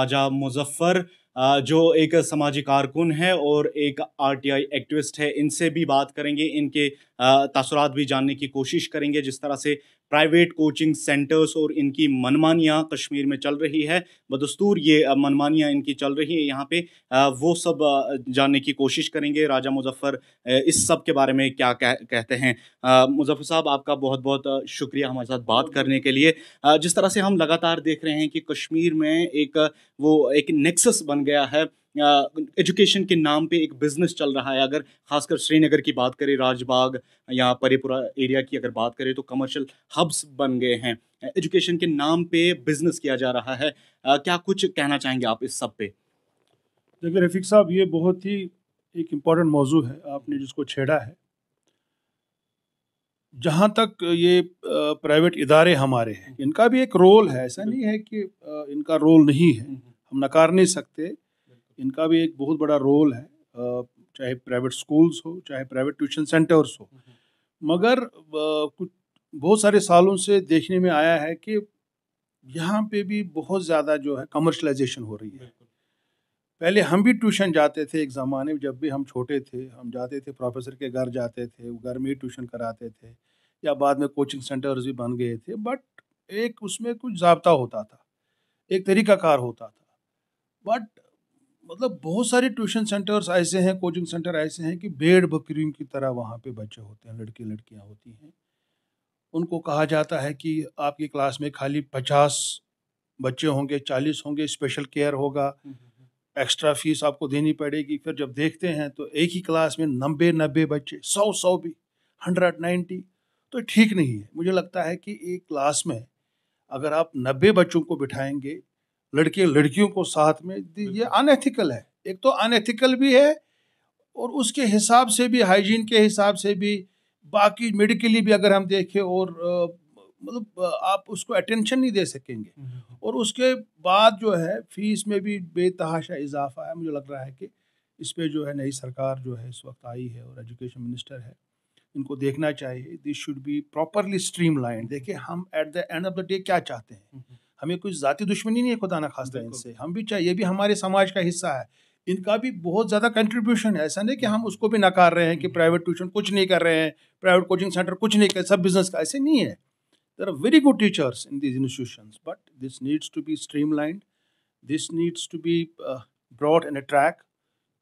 राजा मुजफ्फर जो एक समाजी कारकुन है और एक आरटीआई एक्टिविस्ट है इनसे भी बात करेंगे इनके तसरात भी जानने की कोशिश करेंगे जिस तरह से प्राइवेट कोचिंग सेंटर्स और इनकी मनमानियाँ कश्मीर में चल रही है बदस्तूर ये मनमानियाँ इनकी चल रही है यहाँ पे वो सब जानने की कोशिश करेंगे राजा मुजफ्फ़र इस सब के बारे में क्या कह, कहते हैं मुजफ्फ़र साहब आपका बहुत बहुत शुक्रिया हमारे साथ बात करने के लिए जिस तरह से हम लगातार देख रहे हैं कि कश्मीर में एक वो एक नेक्सस बन गया है एजुकेशन के नाम पे एक बिज़नेस चल रहा है अगर खासकर श्रीनगर की बात करें राजबाग या परेपुरा एरिया की अगर बात करें तो कमर्शियल हब्स बन गए हैं एजुकेशन के नाम पे बिज़नेस किया जा रहा है आ, क्या कुछ कहना चाहेंगे आप इस सब पे देखिए रफ़ीक साहब ये बहुत ही एक इम्पॉर्टेंट मौजू है आपने जिसको छेड़ा है जहाँ तक ये प्राइवेट इदारे हमारे हैं इनका भी एक रोल है ऐसा नहीं है कि इनका रोल नहीं है हम्म। हम नकार नहीं सकते इनका भी एक बहुत बड़ा रोल है चाहे प्राइवेट स्कूल्स हो चाहे प्राइवेट ट्यूशन सेंटर्स हो मगर कुछ बहुत सारे सालों से देखने में आया है कि यहाँ पे भी बहुत ज़्यादा जो है कमर्शलाइजेशन हो रही है पहले हम भी ट्यूशन जाते थे एक ज़माने में जब भी हम छोटे थे हम जाते थे प्रोफेसर के घर जाते थे घर में ही ट्यूशन कराते थे या बाद में कोचिंग सेंटर्स भी बन गए थे बट एक उसमें कुछ जबता होता था एक तरीकाकार होता था बट मतलब बहुत सारे ट्यूशन सेंटर्स ऐसे हैं कोचिंग सेंटर ऐसे हैं कि भेड़ बकरियों की तरह वहाँ पे बच्चे होते हैं लड़के लड़कियाँ होती हैं उनको कहा जाता है कि आपकी क्लास में खाली पचास बच्चे होंगे चालीस होंगे स्पेशल केयर होगा एक्स्ट्रा हम्म, हम्म, हम्म। फीस आपको देनी पड़ेगी फिर जब देखते हैं तो एक ही क्लास में नब्बे नब्बे बच्चे सौ सौ भी हंड्रेड नाइन्टी तो ठीक नहीं है मुझे लगता है कि एक क्लास में अगर आप नब्बे बच्चों को बिठाएंगे लड़के लड़कियों को साथ में ये अनएथिकल है एक तो अनएथिकल भी है और उसके हिसाब से भी हाइजीन के हिसाब से भी बाकी मेडिकली भी अगर हम देखें और मतलब आप उसको अटेंशन नहीं दे सकेंगे हम्म। और उसके बाद जो है फीस में भी बेतहाशा इजाफा है मुझे लग रहा है कि इस पर जो है नई सरकार जो है इस वक्त आई है और एजुकेशन मिनिस्टर है इनको देखना चाहिए this should be properly stream line देखिए हम at the end of the day क्या चाहते हैं हम्म। हमें कोई ज़ाती दुश्मनी नहीं है खुदा ना खास्ता इनसे हम भी चाहे ये भी हमारे समाज का हिस्सा है इनका भी बहुत ज़्यादा कंट्रीब्यूशन है ऐसा नहीं कि हम हम्म। उसको भी नकार रहे हैं कि प्राइवेट हम्म। ट्यूशन कुछ नहीं कर रहे हैं प्राइवेट कोचिंग सेंटर कुछ नहीं कर सब बिजनेस का ऐसे नहीं है there are very good teachers in this institution but this needs to be stream this needs to be broad and attract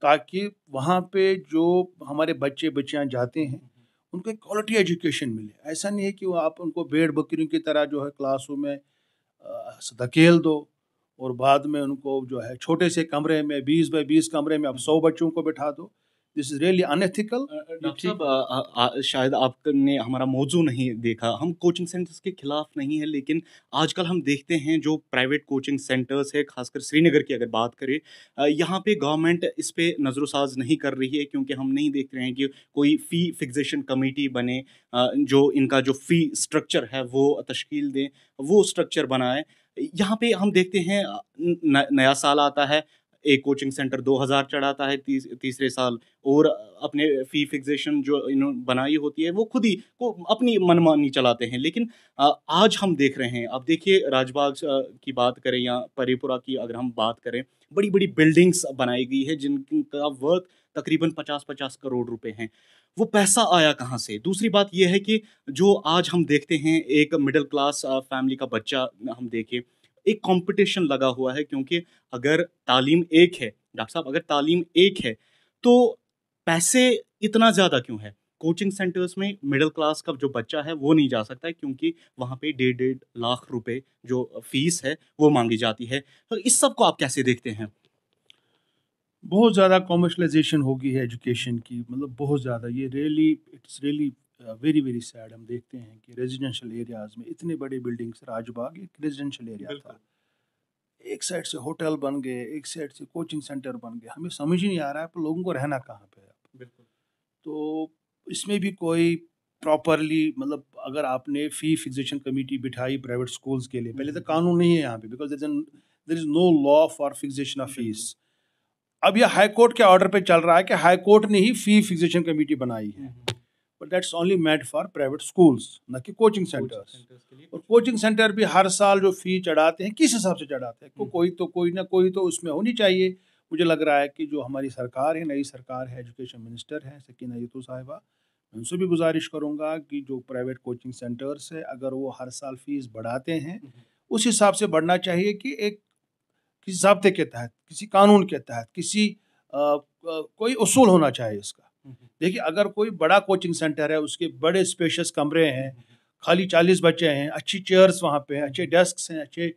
ताकि वहाँ पे जो हमारे बच्चे बच्चियाँ जाते हैं हम्म, उनको एक क्वालिटी एजुकेशन मिले ऐसा नहीं है कि वो आप उनको भेड़ बकरियों की तरह जो है क्लासों में धकेल दो और बाद में उनको जो है छोटे से कमरे में बीस बाई बीस कमरे में अब सौ बच्चों को बैठा दो दिस इज रियली अनएथिकल शायद आपने हमारा मौजू नहीं देखा हम कोचिंग सेंटर्स के खिलाफ नहीं है लेकिन आजकल हम देखते हैं जो प्राइवेट कोचिंग सेंटर्स है खासकर श्रीनगर की अगर बात करें यहाँ पे गवर्नमेंट इस पर नज़रसाज नहीं कर रही है क्योंकि हम नहीं देख रहे हैं कि कोई फ़ी फिक्सेशन कमेटी बने जो इनका जो फ़ी स्ट्रक्चर है वो तश्कील दें वो स्ट्रक्चर बनाए यहाँ पे हम देखते हैं न, नया साल आता है एक कोचिंग सेंटर दो हज़ार चढ़ाता है तीस, तीसरे साल और अपने फ़ी फिक्सेशन जो इन्होंने बनाई होती है वो खुद ही को अपनी मनमानी चलाते हैं लेकिन आज हम देख रहे हैं अब देखिए राजबाग की बात करें या परेपुरा की अगर हम बात करें बड़ी बड़ी बिल्डिंग्स बनाई गई है जिनका वर्थ तकरीबन पचास पचास करोड़ रुपए हैं वो पैसा आया कहाँ से दूसरी बात यह है कि जो आज हम देखते हैं एक मिडिल क्लास फैमिली का बच्चा हम देखें एक कंपटीशन लगा हुआ है क्योंकि अगर तालीम एक है डॉक्टर साहब अगर तालीम एक है तो पैसे इतना ज़्यादा क्यों है कोचिंग सेंटर्स में मिडिल क्लास का जो बच्चा है वो नहीं जा सकता है क्योंकि वहाँ पे डेढ़ डेढ़ लाख रुपए जो फीस है वो मांगी जाती है तो इस सब को आप कैसे देखते हैं बहुत ज़्यादा कॉमर्शलाइजेशन होगी है एजुकेशन की मतलब बहुत ज़्यादा ये really it's really very very sad हम देखते हैं कि रेजिडेंशियल एरियाज़ में इतने बड़े बिल्डिंग्स राजबाग एक रेजिडेंशियल एरिया था एक साइड से होटल बन गए एक साइड से कोचिंग सेंटर बन गए हमें समझ ही नहीं आ रहा है पर लोगों को रहना कहाँ पे है तो इसमें भी कोई प्रॉपरली मतलब अगर आपने फी फिक्सेशन कमेटी बिठाई प्राइवेट स्कूल्स के लिए पहले तो हम्म। कानून नहीं है यहाँ पे because there is no law for fixation of fees अब यह हाई कोर्ट के ऑर्डर पे चल रहा है कि हाई कोर्ट ने ही फी फिक्सेशन कमेटी बनाई है हम्म, हम्म। But that's only made for private schools ना कि कोचिंग सेंटर्स और कोचिंग सेंटर भी हर साल जो फी चढ़ाते हैं किस हिसाब से चढ़ाते हैं को, तो हम्म। कोई तो कोई ना कोई तो उसमें होनी चाहिए मुझे लग रहा है कि जो हमारी सरकार है नई सरकार है एजुकेशन मिनिस्टर है सकीना यतू साहिबा उनसे भी गुजारिश करूँगा कि जो प्राइवेट कोचिंग सेंटर्स है अगर वो हर साल फीस बढ़ाते हैं हम्म। उस हिसाब से बढ़ना चाहिए कि एक किसी जबते के तहत किसी कानून के तहत किसी आ, आ, कोई उसूल होना चाहिए इसका देखिए अगर कोई बड़ा कोचिंग सेंटर है उसके बड़े स्पेशस कमरे हैं खाली चालीस बच्चे हैं अच्छी चेयर्स वहाँ पे हैं अच्छे डेस्क हैं अच्छे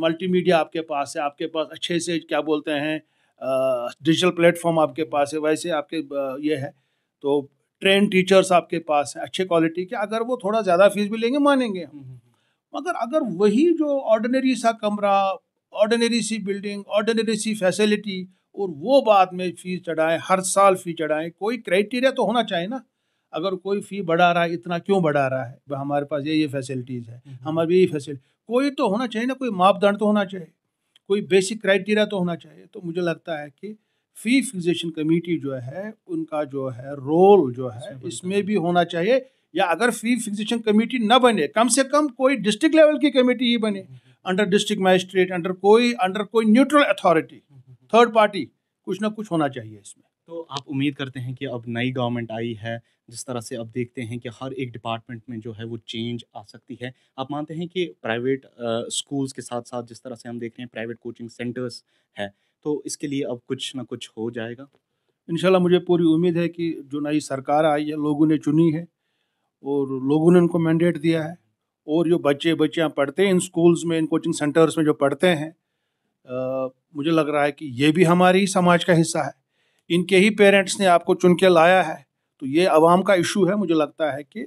मल्टी मीडिया आपके पास है आपके पास अच्छे से क्या बोलते हैं डिजिटल प्लेटफॉर्म आपके पास है वैसे आपके ये है तो ट्रेन टीचर्स आपके पास हैं अच्छे क्वालिटी के अगर वो थोड़ा ज़्यादा फीस भी लेंगे मानेंगे मगर अगर वही जो ऑर्डिनरी सा कमरा ऑर्डिनरी सी बिल्डिंग ऑर्डिनरी सी फैसिलिटी और वो बाद में फ़ीस चढ़ाएं हर साल फ़ी चढ़ाएं कोई क्राइटेरिया तो होना चाहिए ना अगर कोई फ़ी बढ़ा रहा है इतना क्यों बढ़ा रहा है हमारे पास ये ये फैसिलिटीज़ है हमारे यही फैसिलिटी कोई तो होना चाहिए ना कोई मापदंड तो होना चाहिए कोई बेसिक क्राइटेरिया तो होना चाहिए तो मुझे लगता है कि फी फिक्सेशन कमेटी जो है उनका जो है रोल जो है इसमें भी होना चाहिए या अगर फी फिक्सेशन कमेटी न बने कम से कम कोई डिस्ट्रिक्ट लेवल की कमेटी ही बने अंडर डिस्ट्रिक्ट मजिस्ट्रेट अंडर कोई अंडर कोई न्यूट्रल अथॉरिटी थर्ड पार्टी कुछ ना कुछ होना चाहिए इसमें तो आप उम्मीद करते हैं कि अब नई गवर्नमेंट आई है जिस तरह से अब देखते हैं कि हर एक डिपार्टमेंट में जो है वो चेंज आ सकती है आप मानते हैं कि प्राइवेट स्कूल्स के साथ साथ जिस तरह से हम देख रहे हैं प्राइवेट कोचिंग सेंटर्स है तो इसके लिए अब कुछ ना कुछ हो जाएगा इन मुझे पूरी उम्मीद है कि जो नई सरकार आई है लोगों ने चुनी है और लोगों ने इनको मैंडेट दिया है और जो बच्चे बच्चियाँ पढ़ते हैं इन स्कूल्स में इन कोचिंग सेंटर्स में जो पढ़ते हैं आ, मुझे लग रहा है कि ये भी हमारी समाज का हिस्सा है इनके ही पेरेंट्स ने आपको चुन के लाया है तो ये आवाम का इशू है मुझे लगता है कि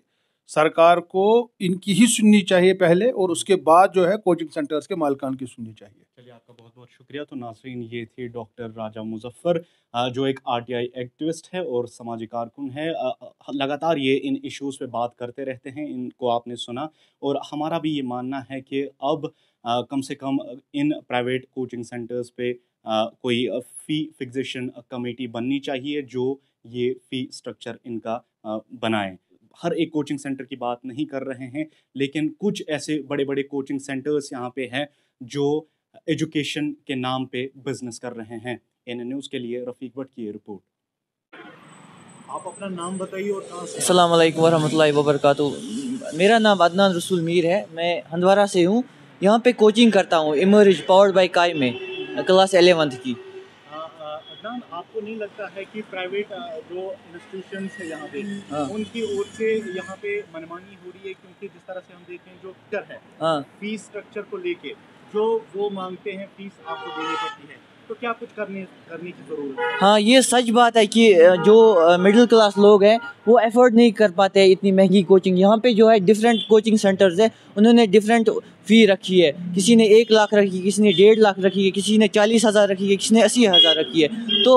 सरकार को इनकी ही सुननी चाहिए पहले और उसके बाद जो है कोचिंग सेंटर्स के मालकान की सुननी चाहिए चलिए आपका बहुत बहुत शुक्रिया तो नासरीन ये थे डॉक्टर राजा मुजफ्फर जो एक आर टी आई एक्टिविस्ट है और समाजी कारकुन है लगातार ये इन इश्यूज़ पे बात करते रहते हैं इनको आपने सुना और हमारा भी ये मानना है कि अब कम से कम इन प्राइवेट कोचिंग सेंटर्स पे कोई फ़ी फिक्सेशन कमेटी बननी चाहिए जो ये फ़ी स्ट्रक्चर इनका बनाए हर एक कोचिंग सेंटर की बात नहीं कर रहे हैं लेकिन कुछ ऐसे बड़े बड़े कोचिंग सेंटर्स यहाँ पे हैं जो एजुकेशन के नाम पे बिजनेस कर रहे हैं एन न्यूज़ के लिए रफ़ीक भट्ट की रिपोर्ट आप अपना नाम बताइए और अस्सलाम वालेकुम मेरा नाम अदनान रसूल मीर है मैं हंदवारा से हूँ यहाँ पे कोचिंग करता हूँ इमरिज पावर्ड बाई काई में क्लास एलेवंथ की हाँ, हाँ, अदनान आपको नहीं लगता है कि प्राइवेट जो इंस्टीट्यूशन है यहाँ पे हाँ। उनकी ओर से यहाँ पे मनमानी हो रही है क्योंकि जिस तरह से हम देख हैं जो कर है हाँ। फीस स्ट्रक्चर को लेके जो वो मांगते हैं फीस आपको देनी पड़ती है तो क्या कुछ करने करने की ज़रूरत है हाँ ये सच बात है कि जो मिडिल क्लास लोग हैं वो एफोर्ड नहीं कर पाते इतनी महंगी कोचिंग यहाँ पे जो है डिफरेंट कोचिंग सेंटर्स है उन्होंने डिफरेंट फ़ी रखी है किसी ने एक लाख रखी है किसी ने डेढ़ लाख रखी है किसी ने चालीस हज़ार रखी है किसी ने अस्सी हज़ार रखी है तो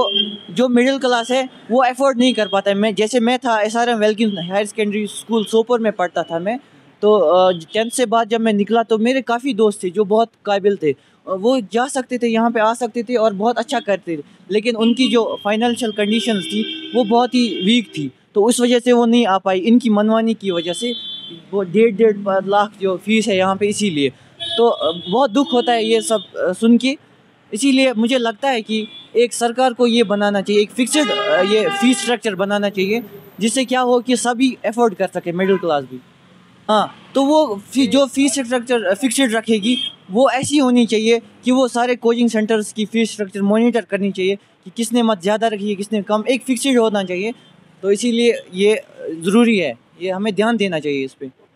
जो मिडिल क्लास है वो एफोर्ड नहीं कर पाता है मैं जैसे मैं था S R M Welkin higher secondary school Sopore में पढ़ता था मैं तो टेंथ से बाद जब मैं निकला तो मेरे काफ़ी दोस्त थे जो बहुत काबिल थे वो जा सकते थे यहाँ पे आ सकते थे और बहुत अच्छा करते थे लेकिन उनकी जो फाइनेंशियल कंडीशंस थी वो बहुत ही वीक थी तो उस वजह से वो नहीं आ पाई इनकी मनमानी की वजह से वो डेढ़ डेढ़ लाख जो फीस है यहाँ पे इसीलिए तो बहुत दुख होता है ये सब सुन के इसीलिए मुझे लगता है कि एक सरकार को ये बनाना चाहिए एक फिक्सड ये फीस स्ट्रक्चर बनाना चाहिए जिससे क्या हो कि सभी एफोर्ड कर सके मिडिल क्लास भी हाँ तो वो फी, जो फीस स्ट्रक्चर फिक्सड रखेगी वो ऐसी होनी चाहिए कि वो सारे कोचिंग सेंटर्स की फीस स्ट्रक्चर मॉनिटर करनी चाहिए कि किसने मत ज़्यादा रखी है किसने कम एक फिक्सड होना चाहिए तो इसीलिए ये ज़रूरी है ये हमें ध्यान देना चाहिए इस पर